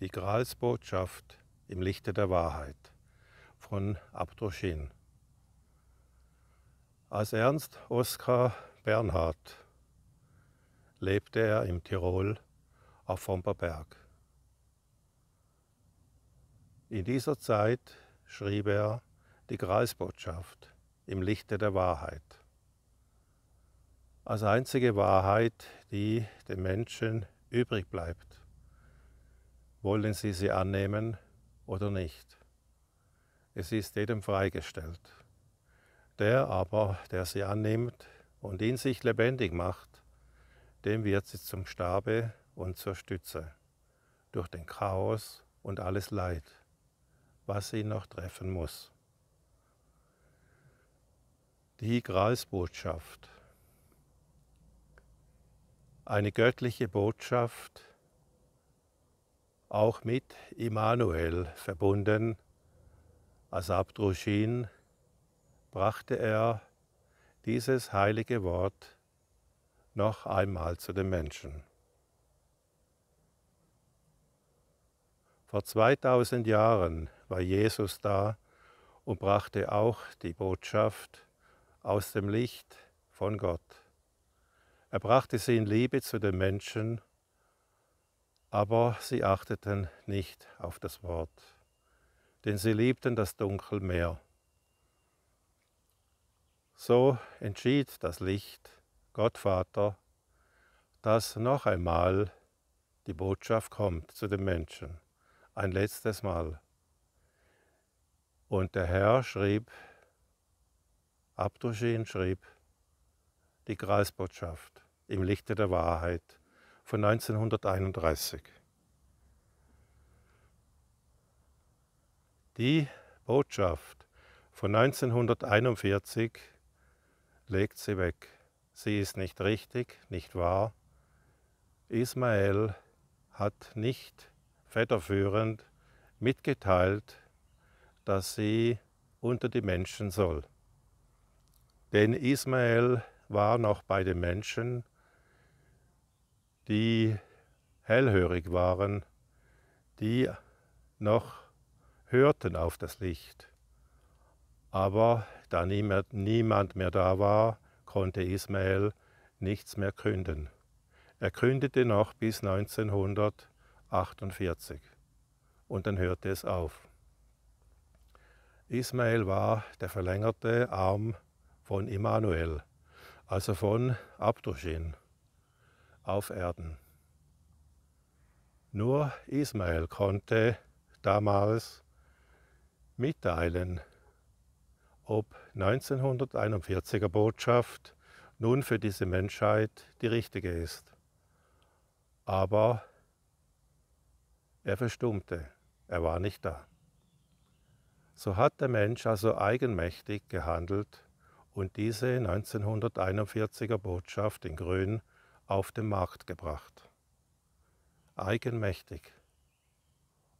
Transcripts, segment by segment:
Die Gralsbotschaft im Lichte der Wahrheit von Abdroschin. Als Ernst Oskar Bernhard lebte er im Tirol auf Vomperberg. In dieser Zeit schrieb er die Gralsbotschaft im Lichte der Wahrheit. Als einzige Wahrheit, die dem Menschen übrig bleibt wollen sie sie annehmen oder nicht. Es ist jedem freigestellt. Der aber, der sie annimmt und in sich lebendig macht, dem wird sie zum Stabe und zur Stütze, durch den Chaos und alles Leid, was ihn noch treffen muss. Die Gralsbotschaft. Eine göttliche Botschaft, auch mit Immanuel verbunden. Als Abdruschin brachte er dieses heilige Wort noch einmal zu den Menschen. Vor 2000 Jahren war Jesus da und brachte auch die Botschaft aus dem Licht von Gott. Er brachte sie in Liebe zu den Menschen aber sie achteten nicht auf das Wort, denn sie liebten das Dunkel mehr. So entschied das Licht, Gott Vater, dass noch einmal die Botschaft kommt zu den Menschen, ein letztes Mal. Und der Herr schrieb, Abduschin schrieb, die Kreisbotschaft im Lichte der Wahrheit von 1931. Die Botschaft von 1941 legt sie weg. Sie ist nicht richtig, nicht wahr. Ismael hat nicht federführend mitgeteilt, dass sie unter die Menschen soll. Denn Ismael war noch bei den Menschen die hellhörig waren, die noch hörten auf das Licht. Aber da niemand mehr da war, konnte Ismael nichts mehr gründen. Er gründete noch bis 1948 und dann hörte es auf. Ismael war der verlängerte Arm von Immanuel, also von Abduschin auf Erden. Nur Ismael konnte damals mitteilen, ob 1941er Botschaft nun für diese Menschheit die richtige ist. Aber er verstummte, er war nicht da. So hat der Mensch also eigenmächtig gehandelt und diese 1941er Botschaft in Grün auf den Markt gebracht. Eigenmächtig,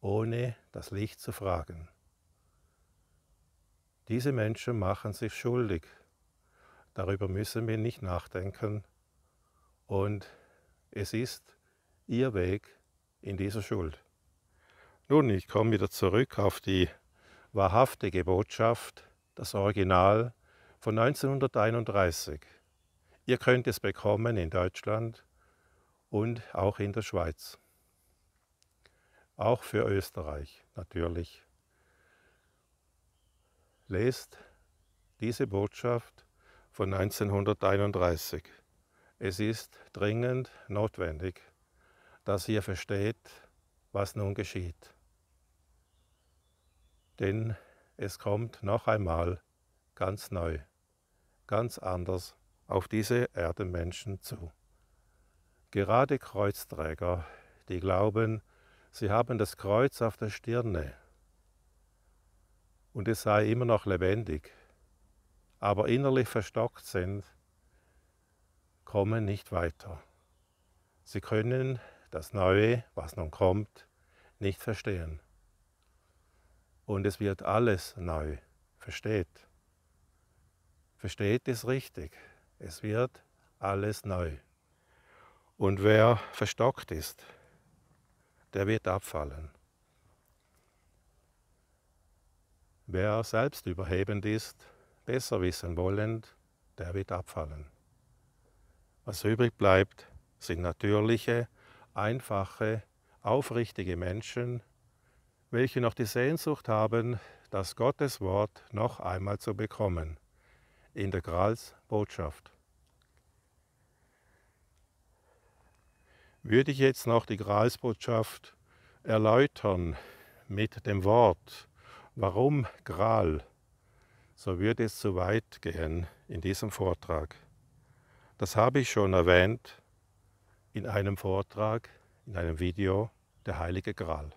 ohne das Licht zu fragen. Diese Menschen machen sich schuldig. Darüber müssen wir nicht nachdenken. Und es ist ihr Weg in dieser Schuld. Nun, ich komme wieder zurück auf die wahrhaftige Botschaft, das Original von 1931. Ihr könnt es bekommen in Deutschland und auch in der Schweiz. Auch für Österreich natürlich. Lest diese Botschaft von 1931. Es ist dringend notwendig, dass ihr versteht, was nun geschieht. Denn es kommt noch einmal ganz neu, ganz anders auf diese Erdenmenschen zu. Gerade Kreuzträger, die glauben, sie haben das Kreuz auf der Stirne und es sei immer noch lebendig, aber innerlich verstockt sind, kommen nicht weiter. Sie können das Neue, was nun kommt, nicht verstehen. Und es wird alles neu. Versteht. Versteht es richtig. Es wird alles neu. Und wer verstockt ist, der wird abfallen. Wer selbst überhebend ist, besser wissen wollend, der wird abfallen. Was übrig bleibt, sind natürliche, einfache, aufrichtige Menschen, welche noch die Sehnsucht haben, das Gotteswort noch einmal zu bekommen in der Integralsbotschaft. Würde ich jetzt noch die Gralsbotschaft erläutern mit dem Wort, warum Gral, so würde es zu weit gehen in diesem Vortrag. Das habe ich schon erwähnt in einem Vortrag, in einem Video, der Heilige Gral.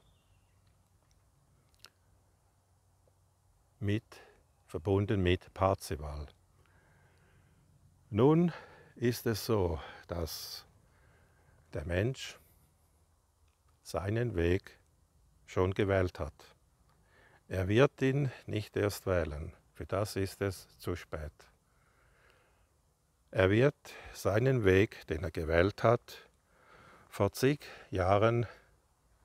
Mit, verbunden mit Parzival. Nun ist es so, dass der Mensch seinen Weg schon gewählt hat. Er wird ihn nicht erst wählen, für das ist es zu spät. Er wird seinen Weg, den er gewählt hat, vor zig Jahren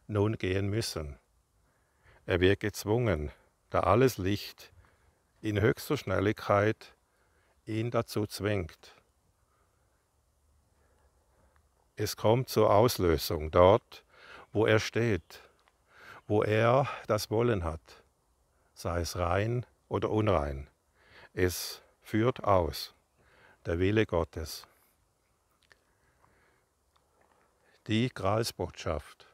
nun gehen müssen. Er wird gezwungen, da alles Licht in höchster Schnelligkeit ihn dazu zwingt. Es kommt zur Auslösung dort, wo er steht, wo er das Wollen hat, sei es rein oder unrein. Es führt aus, der Wille Gottes. Die Gralsbotschaft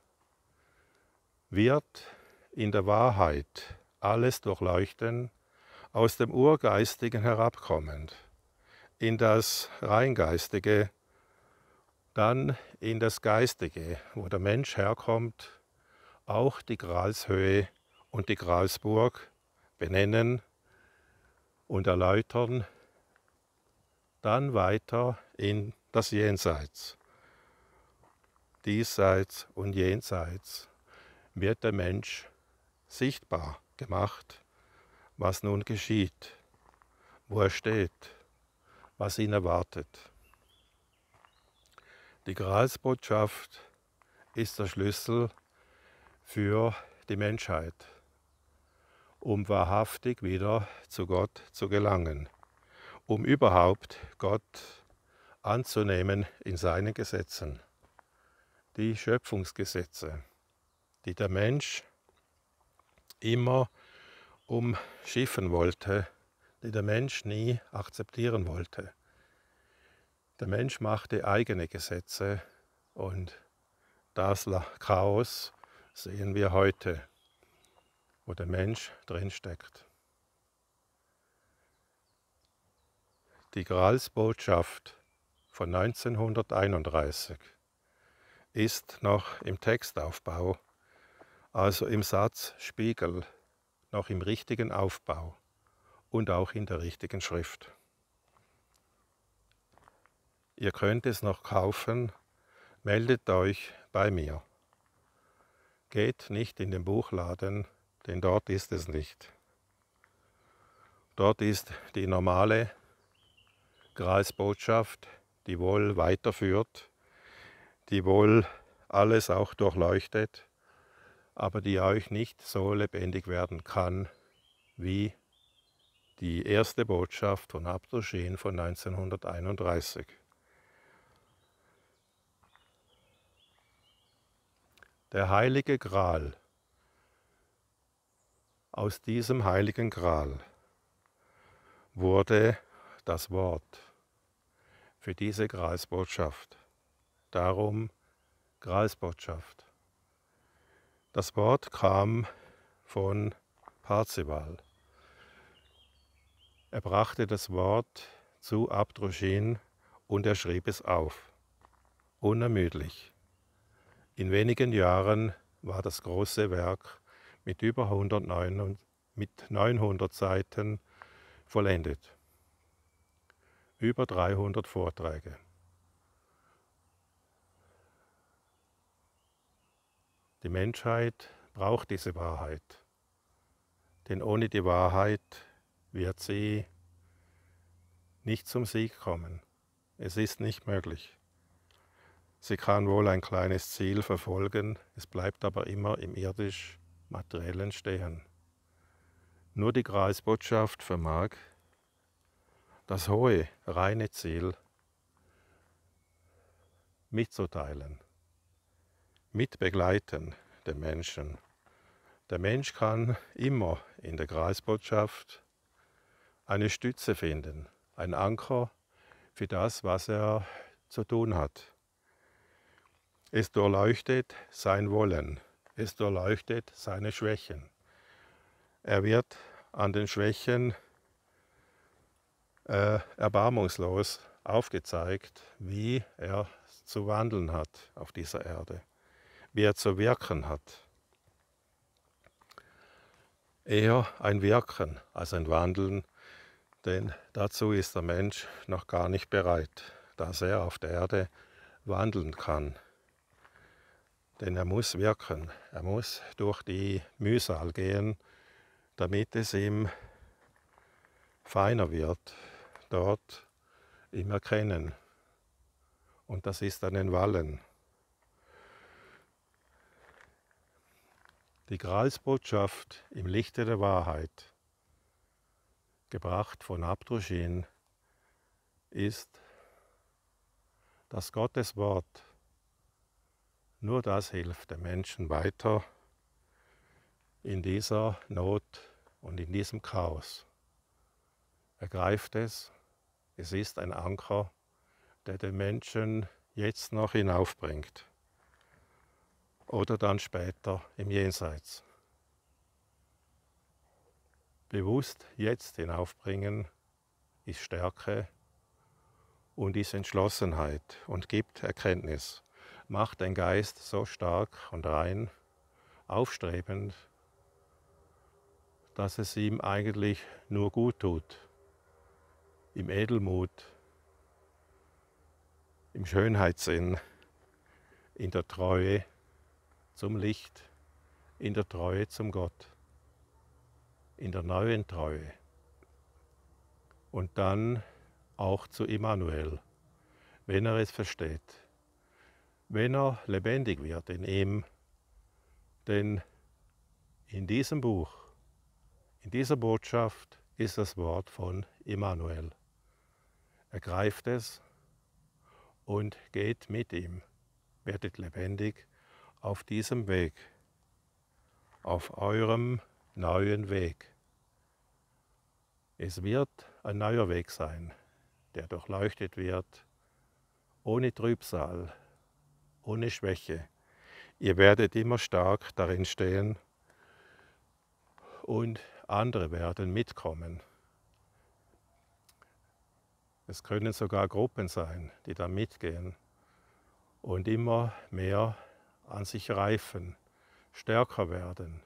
wird in der Wahrheit alles durchleuchten, aus dem Urgeistigen herabkommend, in das Reingeistige, dann in das Geistige, wo der Mensch herkommt, auch die Gralshöhe und die Gralsburg benennen und erläutern, dann weiter in das Jenseits. Diesseits und Jenseits wird der Mensch sichtbar gemacht was nun geschieht, wo er steht, was ihn erwartet. Die Gralsbotschaft ist der Schlüssel für die Menschheit, um wahrhaftig wieder zu Gott zu gelangen, um überhaupt Gott anzunehmen in seinen Gesetzen, die Schöpfungsgesetze, die der Mensch immer umschiffen wollte, die der Mensch nie akzeptieren wollte. Der Mensch machte eigene Gesetze und das Chaos sehen wir heute, wo der Mensch drin steckt. Die Gralsbotschaft von 1931 ist noch im Textaufbau, also im Satz Spiegel noch im richtigen Aufbau und auch in der richtigen Schrift. Ihr könnt es noch kaufen, meldet euch bei mir. Geht nicht in den Buchladen, denn dort ist es nicht. Dort ist die normale Kreisbotschaft, die wohl weiterführt, die wohl alles auch durchleuchtet aber die euch nicht so lebendig werden kann wie die erste Botschaft von Abdushin von 1931. Der heilige Gral. Aus diesem heiligen Gral wurde das Wort für diese Gralsbotschaft. Darum Gralsbotschaft. Das Wort kam von Parzival. Er brachte das Wort zu Abdroschin und er schrieb es auf. Unermüdlich. In wenigen Jahren war das große Werk mit über 109, mit 900 Seiten vollendet. Über 300 Vorträge. Die Menschheit braucht diese Wahrheit, denn ohne die Wahrheit wird sie nicht zum Sieg kommen. Es ist nicht möglich. Sie kann wohl ein kleines Ziel verfolgen, es bleibt aber immer im irdisch Materiellen stehen. Nur die Kreisbotschaft vermag, das hohe, reine Ziel mitzuteilen mitbegleiten den Menschen. Der Mensch kann immer in der Kreisbotschaft eine Stütze finden, ein Anker für das, was er zu tun hat. Es durchleuchtet sein Wollen, es durchleuchtet seine Schwächen. Er wird an den Schwächen äh, erbarmungslos aufgezeigt, wie er zu wandeln hat auf dieser Erde wie er zu wirken hat. Eher ein Wirken als ein Wandeln, denn dazu ist der Mensch noch gar nicht bereit, dass er auf der Erde wandeln kann. Denn er muss wirken, er muss durch die Mühsal gehen, damit es ihm feiner wird, dort im Erkennen. Und das ist dann ein Wallen. Die Gralsbotschaft im Lichte der Wahrheit, gebracht von Abdruschin, ist, dass Gottes Wort nur das hilft dem Menschen weiter in dieser Not und in diesem Chaos. Ergreift es, es ist ein Anker, der den Menschen jetzt noch hinaufbringt oder dann später im Jenseits. Bewusst jetzt hinaufbringen ist Stärke und ist Entschlossenheit und gibt Erkenntnis, macht den Geist so stark und rein, aufstrebend, dass es ihm eigentlich nur gut tut, im Edelmut, im Schönheitssinn, in der Treue zum Licht, in der Treue zum Gott, in der neuen Treue. Und dann auch zu Immanuel, wenn er es versteht, wenn er lebendig wird in ihm. Denn in diesem Buch, in dieser Botschaft ist das Wort von Immanuel. Er greift es und geht mit ihm, werdet lebendig auf diesem Weg, auf eurem neuen Weg. Es wird ein neuer Weg sein, der durchleuchtet wird, ohne Trübsal, ohne Schwäche. Ihr werdet immer stark darin stehen und andere werden mitkommen. Es können sogar Gruppen sein, die da mitgehen und immer mehr an sich reifen, stärker werden.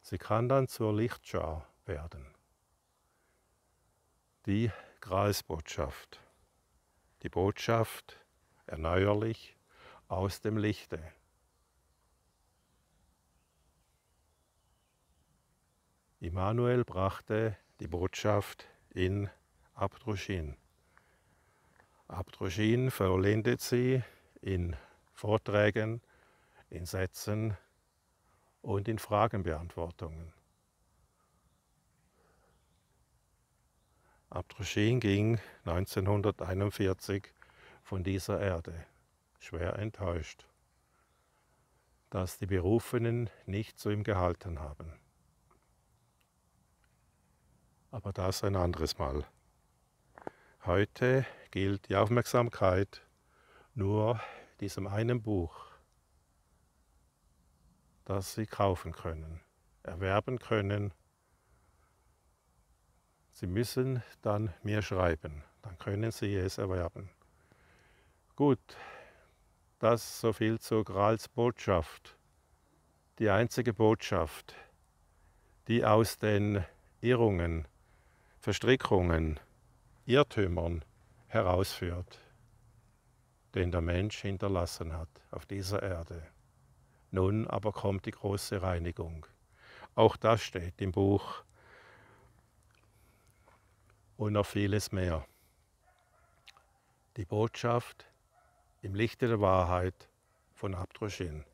Sie kann dann zur Lichtschar werden. Die Gralsbotschaft. Die Botschaft erneuerlich aus dem Lichte. Immanuel brachte die Botschaft in Abdruschin. Abdruschin vollendet sie in Vorträgen, in Sätzen und in Fragenbeantwortungen. Abdruschin ging 1941 von dieser Erde, schwer enttäuscht, dass die Berufenen nicht zu ihm gehalten haben. Aber das ein anderes Mal. Heute gilt die Aufmerksamkeit nur diesem einen Buch, das Sie kaufen können, erwerben können. Sie müssen dann mir schreiben, dann können Sie es erwerben. Gut, das so viel zur Grals Botschaft. Die einzige Botschaft, die aus den Irrungen, Verstrickungen, Irrtümern herausführt den der Mensch hinterlassen hat auf dieser Erde. Nun aber kommt die große Reinigung. Auch das steht im Buch und noch vieles mehr. Die Botschaft im Lichte der Wahrheit von Abdroschin.